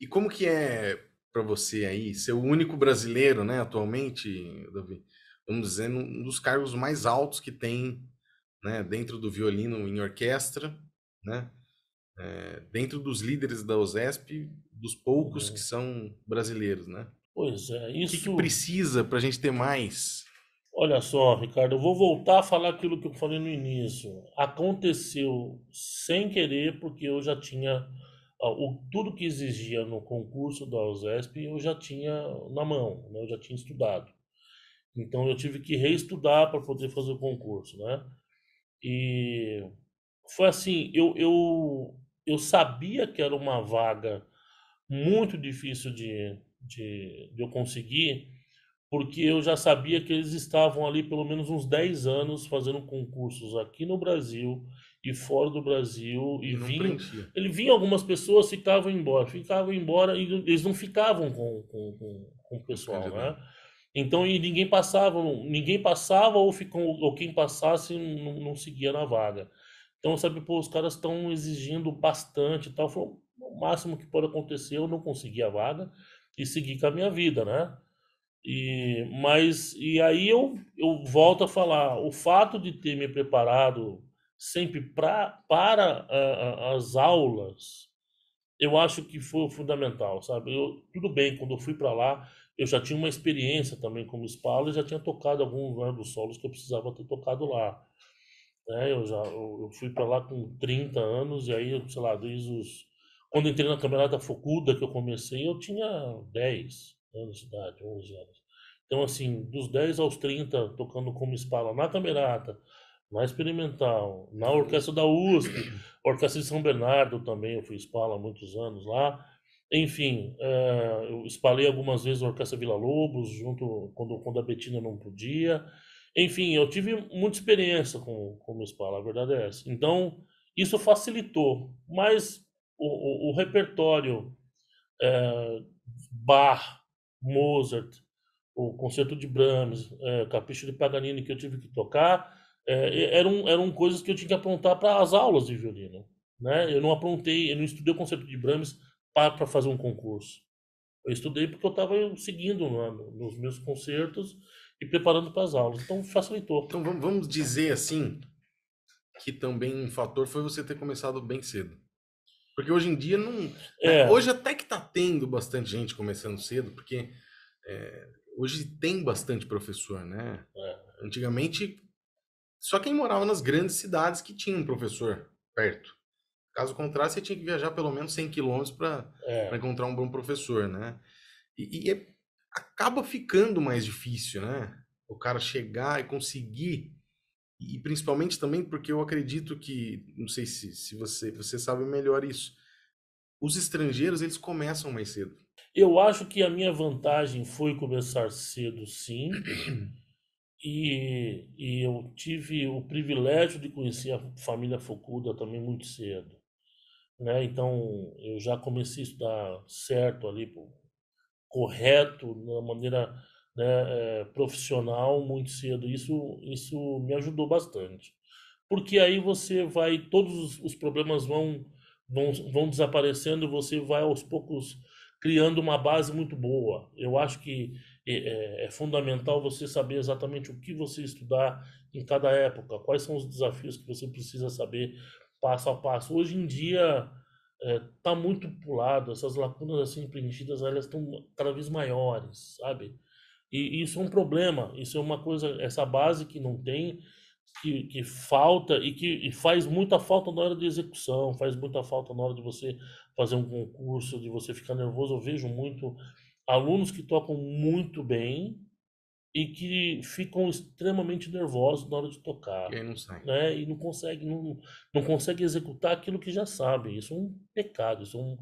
E como que é para você aí ser o único brasileiro, né, atualmente, Davi? Vamos dizer, um dos cargos mais altos que tem, né, dentro do violino em orquestra, né? É, dentro dos líderes da OSESP, dos poucos é. que são brasileiros, né? Pois é, isso. O que, que precisa para a gente ter mais? Olha só, Ricardo, eu vou voltar a falar aquilo que eu falei no início. Aconteceu sem querer, porque eu já tinha o, tudo que exigia no concurso da USESP eu já tinha na mão, né? eu já tinha estudado. Então eu tive que reestudar para poder fazer o concurso, né? E foi assim, eu, eu, eu sabia que era uma vaga muito difícil de, de, de eu conseguir, porque eu já sabia que eles estavam ali pelo menos uns 10 anos fazendo concursos aqui no Brasil e fora do Brasil e, vinha, ele vinha algumas pessoas ficavam embora ficavam embora e eles não ficavam com, com, com, com o pessoal né? então e ninguém passava ninguém passava ou ficou ou quem passasse não, não seguia na vaga então sabe pô, os caras estão exigindo bastante tal foi o máximo que pode acontecer eu não consegui a vaga e seguir com a minha vida né e mas e aí eu eu volto a falar o fato de ter me preparado sempre pra, para as aulas, eu acho que foi fundamental, sabe? Eu, tudo bem, quando eu fui para lá, eu já tinha uma experiência também como espala e já tinha tocado alguns né, dos solos que eu precisava ter tocado lá. Né? Eu já eu, fui para lá com 30 anos e aí, sei lá, desde os... Quando entrei na Camerata Focuda, que eu comecei, eu tinha 10 anos de idade, 11 anos. Então, assim, dos 10 aos 30, tocando como espala na Camerata, na experimental, na orquestra da USP, orquestra de São Bernardo também, eu fui espala há muitos anos lá. Enfim, é, eu espalhei algumas vezes a orquestra Vila Lobos, junto quando, quando a Betina não podia. Enfim, eu tive muita experiência com, com o espala, a verdade é essa. Então, isso facilitou, mas o, o, o repertório é, Bach, Mozart, o concerto de Brahms, é, capricho de Paganini que eu tive que tocar, é, eram, eram coisas que eu tinha que aprontar para as aulas de violino. Né? Eu não aprontei, eu não estudei o conceito de Brahms para fazer um concurso. Eu estudei porque eu estava seguindo né, nos meus concertos e preparando para as aulas. Então facilitou. Então vamos dizer assim que também um fator foi você ter começado bem cedo. Porque hoje em dia não. Né, é. Hoje até que está tendo bastante gente começando cedo, porque é, hoje tem bastante professor, né? É. Antigamente só quem morava nas grandes cidades que tinha um professor perto. Caso contrário, você tinha que viajar pelo menos 100 quilômetros para é. encontrar um bom professor, né? E, e é, acaba ficando mais difícil, né? O cara chegar e conseguir e principalmente também porque eu acredito que, não sei se, se você, você sabe melhor isso, os estrangeiros eles começam mais cedo. Eu acho que a minha vantagem foi começar cedo, sim. E, e eu tive o privilégio de conhecer a família Focuda também muito cedo. Né? Então, eu já comecei a estudar certo ali, correto, na maneira né, é, profissional muito cedo. Isso, isso me ajudou bastante. Porque aí você vai, todos os problemas vão, vão, vão desaparecendo, você vai aos poucos criando uma base muito boa. Eu acho que é, é, é, fundamental você saber exatamente o que você estudar em cada época, quais são os desafios que você precisa saber passo a passo. Hoje em dia está é, tá muito pulado, essas lacunas assim preenchidas elas estão cada vez maiores, sabe? E isso é um problema, isso é uma coisa, essa base que não tem que, que falta e que e faz muita falta na hora de execução, faz muita falta na hora de você fazer um concurso, de você ficar nervoso. Eu vejo muito alunos que tocam muito bem e que ficam extremamente nervosos na hora de tocar. E não Né? E não consegue, não, não consegue executar aquilo que já sabe. Isso é um pecado, isso é, um,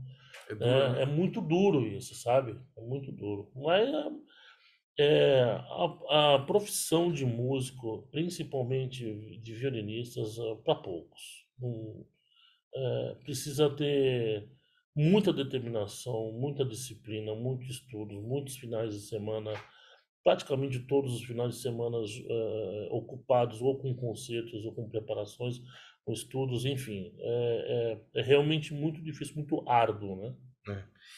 é, né, duro, é, né? é muito duro isso, sabe? É muito duro. Mas é, a, a, profissão de músico, principalmente de violinistas, é para poucos. Um, é, precisa ter muita determinação, muita disciplina, muito estudo, muitos finais de semana, praticamente todos os finais de semana é, ocupados ou com concertos ou com preparações, com estudos, enfim. É, é, é realmente muito difícil, muito árduo, né? É.